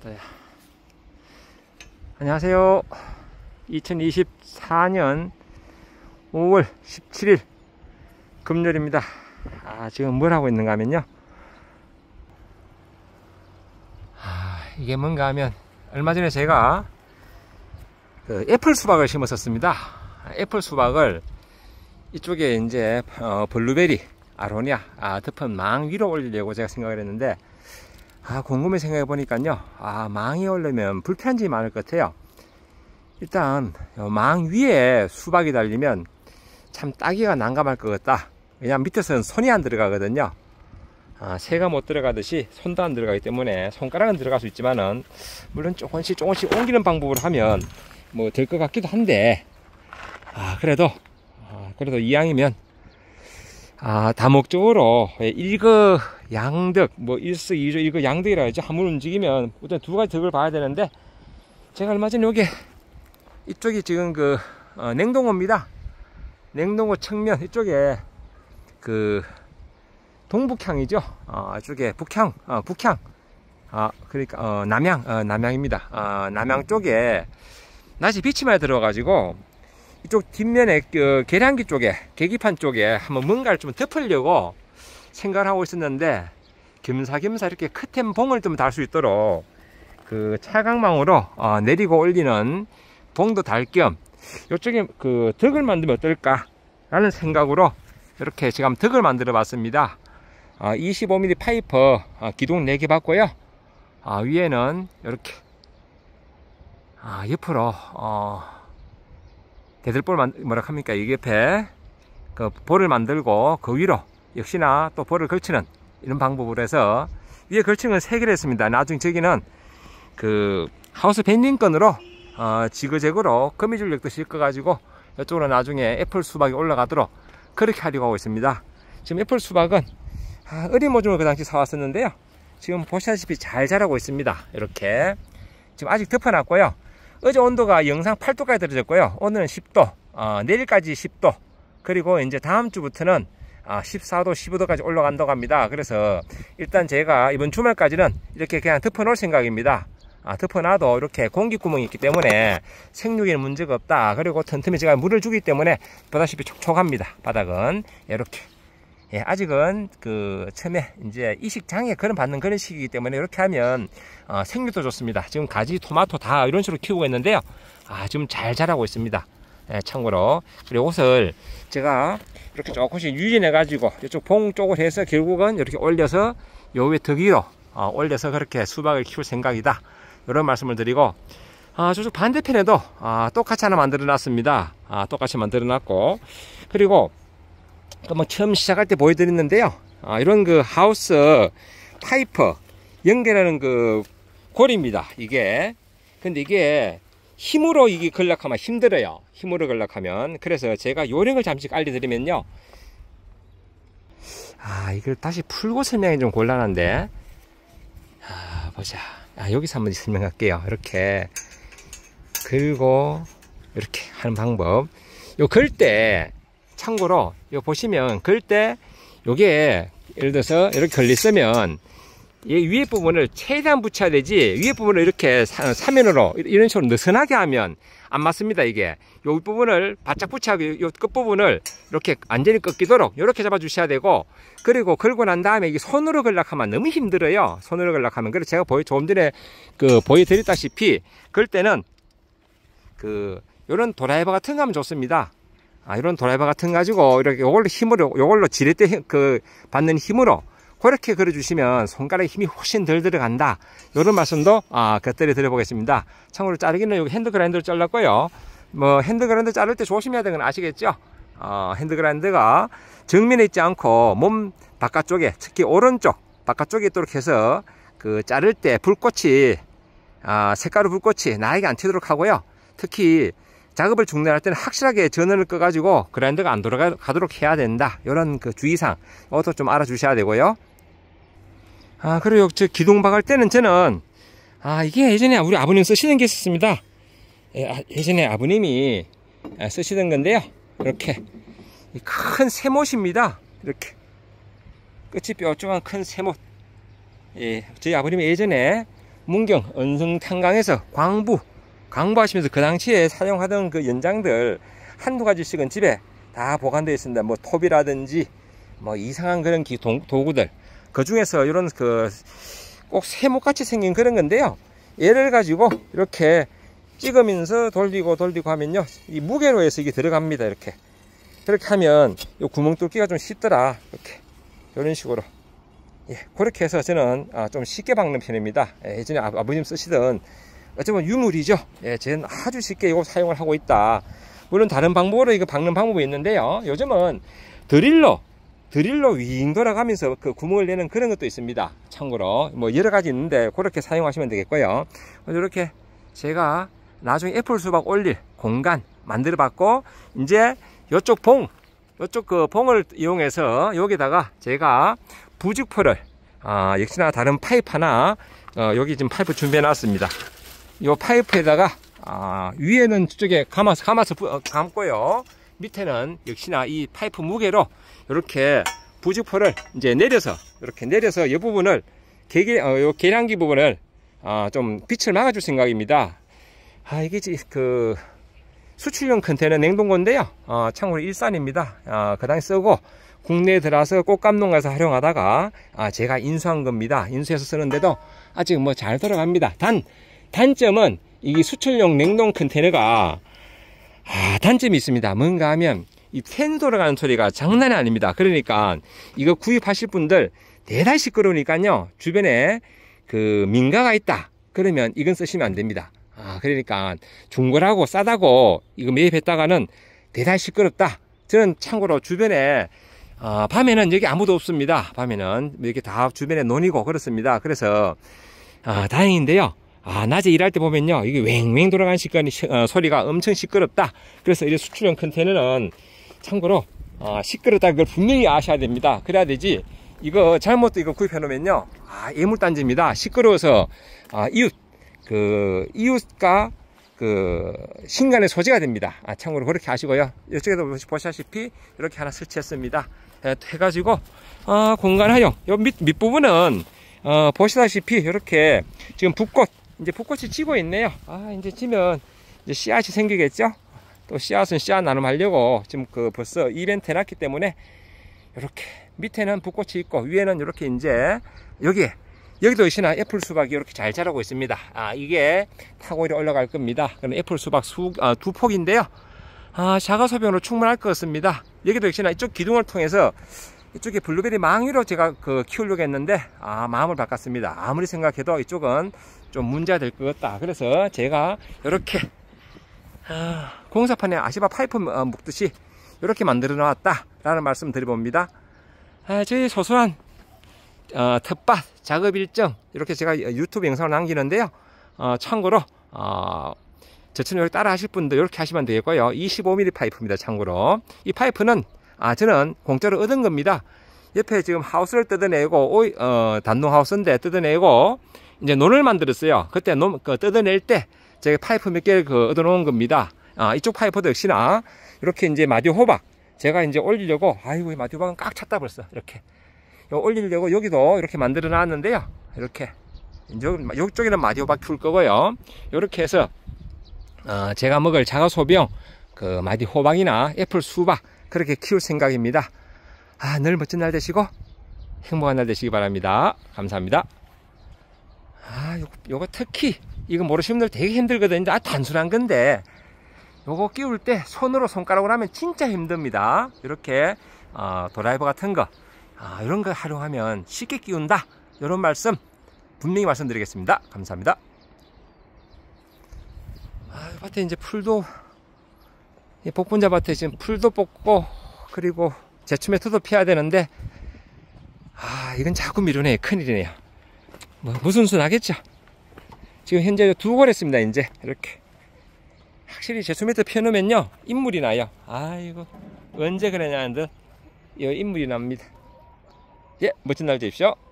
왔다 네. 야. 안녕하세요 2024년 5월 17일 금요일입니다 아 지금 뭘 하고 있는가 하면요 아, 이게 뭔가 하면 얼마 전에 제가 그 애플 수박을 심었었습니다 애플 수박을 이쪽에 이제 어, 블루베리 아로니아 아, 덮은 망 위로 올리려고 제가 생각을 했는데 아 곰곰이 생각해 보니까요 아 망이 오려면 불편한 점이 많을 것 같아요 일단 어, 망 위에 수박이 달리면 참 따기가 난감할 것 같다 왜냐면 밑에서는 손이 안 들어가거든요 아, 새가 못 들어가듯이 손도 안 들어가기 때문에 손가락은 들어갈 수 있지만은 물론 조금씩 조금씩 옮기는 방법을 하면 뭐 될 것 같기도 한데 아 그래도 아, 그래도 이왕이면 아, 다목적으로 예, 일거 양득 뭐 일석이조 일거 양득이라 해야죠 함을 움직이면 일단 두 가지 득을 봐야 되는데 제가 얼마 전에 여기 이쪽이 지금 그 어, 냉동호입니다 냉동호 측면 이쪽에 그 동북향이죠 어, 이쪽에 북향 어, 북향 아 그러니까 어, 남향 어, 남향입니다 어, 남향 쪽에 낮에 빛이 많이 들어가지고 이쪽 뒷면에 그 계량기 쪽에 계기판 쪽에 한번 뭔가를 좀 덮으려고 생각을 하고 있었는데 겸사겸사 이렇게 크템 봉을 좀 달 수 있도록 그 차광망으로 어, 내리고 올리는 봉도 달겸 이쪽에 그 덕을 만들면 어떨까 라는 생각으로 이렇게 지금 덕을 만들어 봤습니다 어, 25mm 파이퍼 어, 기둥 4개 받고요 아, 위에는 이렇게 아, 옆으로 어, 대들볼 만, 뭐라 합니까? 이 옆에 그 볼을 만들고 그 위로 역시나 또 볼을 걸치는 이런 방법으로 해서 위에 걸친는건 3개를 했습니다. 나중에 저기는 그 하우스 밴딩건으로 어, 지그재그로 거미줄력도 싣어가지고 이쪽으로 나중에 애플 수박이 올라가도록 그렇게 하려고 하고 있습니다. 지금 애플 수박은 아, 어린모종을 그 당시 사왔었는데요. 지금 보시다시피 잘 자라고 있습니다. 이렇게 지금 아직 덮어놨고요. 어제 온도가 영상 8도까지 떨어졌고요. 오늘은 10도, 어, 내일까지 10도, 그리고 이제 다음 주부터는 아, 14도, 15도까지 올라간다고 합니다. 그래서 일단 제가 이번 주말까지는 이렇게 그냥 덮어놓을 생각입니다. 아, 덮어놔도 이렇게 공기구멍이 있기 때문에 생육에 문제가 없다. 그리고 틈틈이 제가 물을 주기 때문에 보다시피 촉촉합니다. 바닥은 이렇게 예, 아직은 그 처음에 이제 이식 장애 그런 받는 그런 식이기 때문에 이렇게 하면 어, 생육도 좋습니다. 지금 가지, 토마토 다 이런 식으로 키우고 있는데요. 아, 지금 잘 자라고 있습니다. 예, 참고로 그리고 옷을 제가 이렇게 조금씩 유인해 가지고 이쪽 봉쪽으로 해서 결국은 이렇게 올려서 요 위에 덕위로 어, 올려서 그렇게 수박을 키울 생각이다. 이런 말씀을 드리고 아, 저쪽 반대편에도 아, 똑같이 하나 만들어 놨습니다. 아, 똑같이 만들어 놨고 그리고 한번 그러니까 뭐 처음 시작할 때 보여드렸는데요 아, 이런 그 하우스 타이퍼 연결하는 그 고리입니다 이게 근데 이게 힘으로 이게 걸락하면 힘들어요 힘으로 걸락하면 그래서 제가 요령을 잠시 알려드리면요 아 이걸 다시 풀고 설명이 좀 곤란한데 아 보자 아 여기서 한번 설명할게요 이렇게 긁고 이렇게 하는 방법 요걸때 참고로 요 보시면 그럴 때 요게 예를 들어서 이렇게 걸리 쓰면 이 위에 부분을 최대한 붙여야 되지 위에 부분을 이렇게 사면으로 이런 식으로 느슨하게 하면 안 맞습니다 이게 요 부분을 바짝 붙여고 요 끝부분을 이렇게 안전히 꺾이도록 이렇게 잡아 주셔야 되고 그리고 걸고 난 다음에 이게 손으로 걸락하면 너무 힘들어요 손으로 걸락하면 그래서 제가 보여 조금 전에 그 보여드렸다시피 그럴 때는 그 요런 도라이버 같은 거 하면 좋습니다 아이런 드라이버 같은 가지고 이렇게 요걸로 힘으로 요걸로 지렛대 힘, 그 받는 힘으로 그렇게 그려주시면 손가락 힘이 훨씬 덜 들어간다 이런 말씀도 아 곁들여 드려보겠습니다 참고로 자르기는 여기 핸드그라인더로 잘랐고요 뭐 핸드그라인더 자를 때 조심해야 되는 건 아시겠죠 어, 핸드그라인더가 정면에 있지 않고 몸 바깥쪽에 특히 오른쪽 바깥쪽에 있도록 해서 그 자를 때 불꽃이 아 색깔의 불꽃이 나에게 안 튀도록 하고요 특히 작업을 중단할 때는 확실하게 전원을 꺼가지고 그라인더가 안 돌아가도록 해야 된다. 이런 그 주의사항 이것도 좀 알아주셔야 되고요. 아 그리고 저 기둥 박을 때는 저는 아 이게 예전에 우리 아버님 쓰시는 게 있었습니다. 예, 아, 전에 아버님이 아, 쓰시던 건데요. 이렇게 큰 세못입니다. 이렇게 끝이 뾰족한 큰 세못. 예, 저희 아버님이 예전에 문경 은성탄강에서 광부 광부하시면서 그 당시에 사용하던 그 연장들 한두 가지씩은 집에 다 보관되어 있습니다. 뭐 톱이라든지 뭐 이상한 그런 기, 동, 도구들 그 중에서 이런 그 꼭 세모같이 생긴 그런 건데요. 얘를 가지고 이렇게 찍으면서 돌리고 돌리고 하면요. 이 무게로 해서 이게 들어갑니다. 이렇게 그렇게 하면 이 구멍 뚫기가 좀 쉽더라. 이렇게 이런 식으로 예, 그렇게 해서 저는 아, 좀 쉽게 박는 편입니다. 예, 전에 아, 아버님 쓰시던 어쩌면 유물이죠. 예, 쟤는 아주 쉽게 이거 사용을 하고 있다. 물론 다른 방법으로 이거 박는 방법이 있는데요. 요즘은 드릴러, 드릴러 윙 돌아가면서 그 구멍을 내는 그런 것도 있습니다. 참고로 뭐 여러 가지 있는데 그렇게 사용하시면 되겠고요. 이렇게 제가 나중에 애플 수박 올릴 공간 만들어 봤고 이제 이쪽 봉, 이쪽 그 봉을 이용해서 여기다가 제가 부직포를 아, 역시나 다른 파이프 하나 어, 여기 지금 파이프 준비해 놨습니다. 요 파이프에다가 아, 위에는 저쪽에 감아서 감아서 어, 감고요. 밑에는 역시나 이 파이프 무게로 이렇게 부직포를 이제 내려서 이렇게 내려서 이 부분을 계계 어, 요 계량기 부분을 아, 좀 빛을 막아줄 생각입니다. 아 이게 그 수출용 컨테이너 냉동고인데요. 아, 참고로 일산입니다. 아, 그당시 쓰고 국내에 들어와서 꽃감농 가서 활용하다가 아, 제가 인수한 겁니다. 인수해서 쓰는데도 아직 뭐잘돌아갑니다단 단점은 이 수출용 냉동 컨테이너가 아, 단점이 있습니다. 뭔가 하면 이팬 돌아가는 소리가 장난이 아닙니다. 그러니까 이거 구입하실 분들 대단히 시끄러우니까요. 주변에 그 민가가 있다. 그러면 이건 쓰시면 안 됩니다. 아, 그러니까 중고라고 싸다고 이거 매입했다가는 대단히 시끄럽다. 저는 참고로 주변에 아, 밤에는 여기 아무도 없습니다. 밤에는 이렇게 다 주변에 논이고 그렇습니다. 그래서 아, 다행인데요. 아, 낮에 일할 때 보면요. 이게 웽왱 돌아가는 시간이, 어, 소리가 엄청 시끄럽다. 그래서 이런 수출용 컨테이너는 참고로, 어, 시끄럽다는 걸 분명히 아셔야 됩니다. 그래야 되지. 이거 잘못 이거 구입해 놓으면요. 아, 예물단지입니다. 시끄러워서, 아, 이웃, 그, 이웃과 그, 신간의 소재가 됩니다. 아, 참고로 그렇게 하시고요. 이쪽에도 보시다시피 이렇게 하나 설치했습니다. 해가지고, 어, 아, 공간 활용. 요 밑, 밑부분은, 어, 보시다시피 이렇게 지금 붓꽃, 이제 벚꽃이 지고 있네요 아 이제 지면 이제 씨앗이 생기겠죠 또 씨앗은 씨앗 나눔하려고 지금 그 벌써 이벤트 해놨기 때문에 이렇게 밑에는 붓꽃이 있고 위에는 이렇게 이제 여기 여기도 역시나 애플 수박이 이렇게 잘 자라고 있습니다 아 이게 타고 이리 올라갈 겁니다 그럼 애플 수박 수, 아, 두 폭인데요 아 자가소변으로 충분할 것 같습니다 여기도 역시나 이쪽 기둥을 통해서 이쪽에 블루베리 망위로 제가 그 키우려고 했는데 아 마음을 바꿨습니다 아무리 생각해도 이쪽은 좀 문제가 될 것 같다 그래서 제가 이렇게 아, 공사판에 아시바 파이프 어, 묶듯이 이렇게 만들어 놨다 라는 말씀 드려봅니다 아, 저희 소소한 어, 텃밭 작업 일정 이렇게 제가 유튜브 영상을 남기는데요 어, 참고로 어, 저처럼 따라 하실 분도 이렇게 하시면 되겠고요 25mm 파이프입니다 참고로 이 파이프는 아 저는 공짜로 얻은 겁니다 옆에 지금 하우스를 뜯어내고 오이, 어, 단농 하우스인데 뜯어내고 이제 논을 만들었어요 그때 논, 그 뜯어낼 때 제가 파이프 몇 개를 그 얻어놓은 겁니다 아 이쪽 파이프도 역시나 이렇게 이제 마디 호박 제가 이제 올리려고 아이고 마디 호박은 꽉 찼다 벌써 이렇게 올리려고 여기도 이렇게 만들어 놨는데요 이렇게 이쪽에는 제이마디 호박 키울 거고요 이렇게 해서 어, 제가 먹을 자가소병 그 마디 호박이나 애플 수박 그렇게 키울 생각입니다. 아, 늘 멋진 날 되시고 행복한 날 되시기 바랍니다. 감사합니다. 아, 요거, 요거 특히 이거 모르시는 분들 되게 힘들거든요. 아, 단순한 건데 요거 끼울 때 손으로 손가락으로 하면 진짜 힘듭니다. 이렇게 어, 드라이버 같은 거 아, 이런 거 활용하면 쉽게 끼운다. 이런 말씀 분명히 말씀드리겠습니다. 감사합니다. 아, 밭에 이제 풀도 이 예, 복분자밭에 지금 풀도 뽑고 그리고 제춤에투도 피해야 되는데 아 이건 자꾸 미루네 큰일이네요 뭐 무슨 순 하겠죠 지금 현재 두걸 했습니다 이제 이렇게 확실히 제춤에트 피워놓으면요 인물이 나요 아이거 언제 그러냐는 듯 인물이 납니다 예 멋진 날 되십시오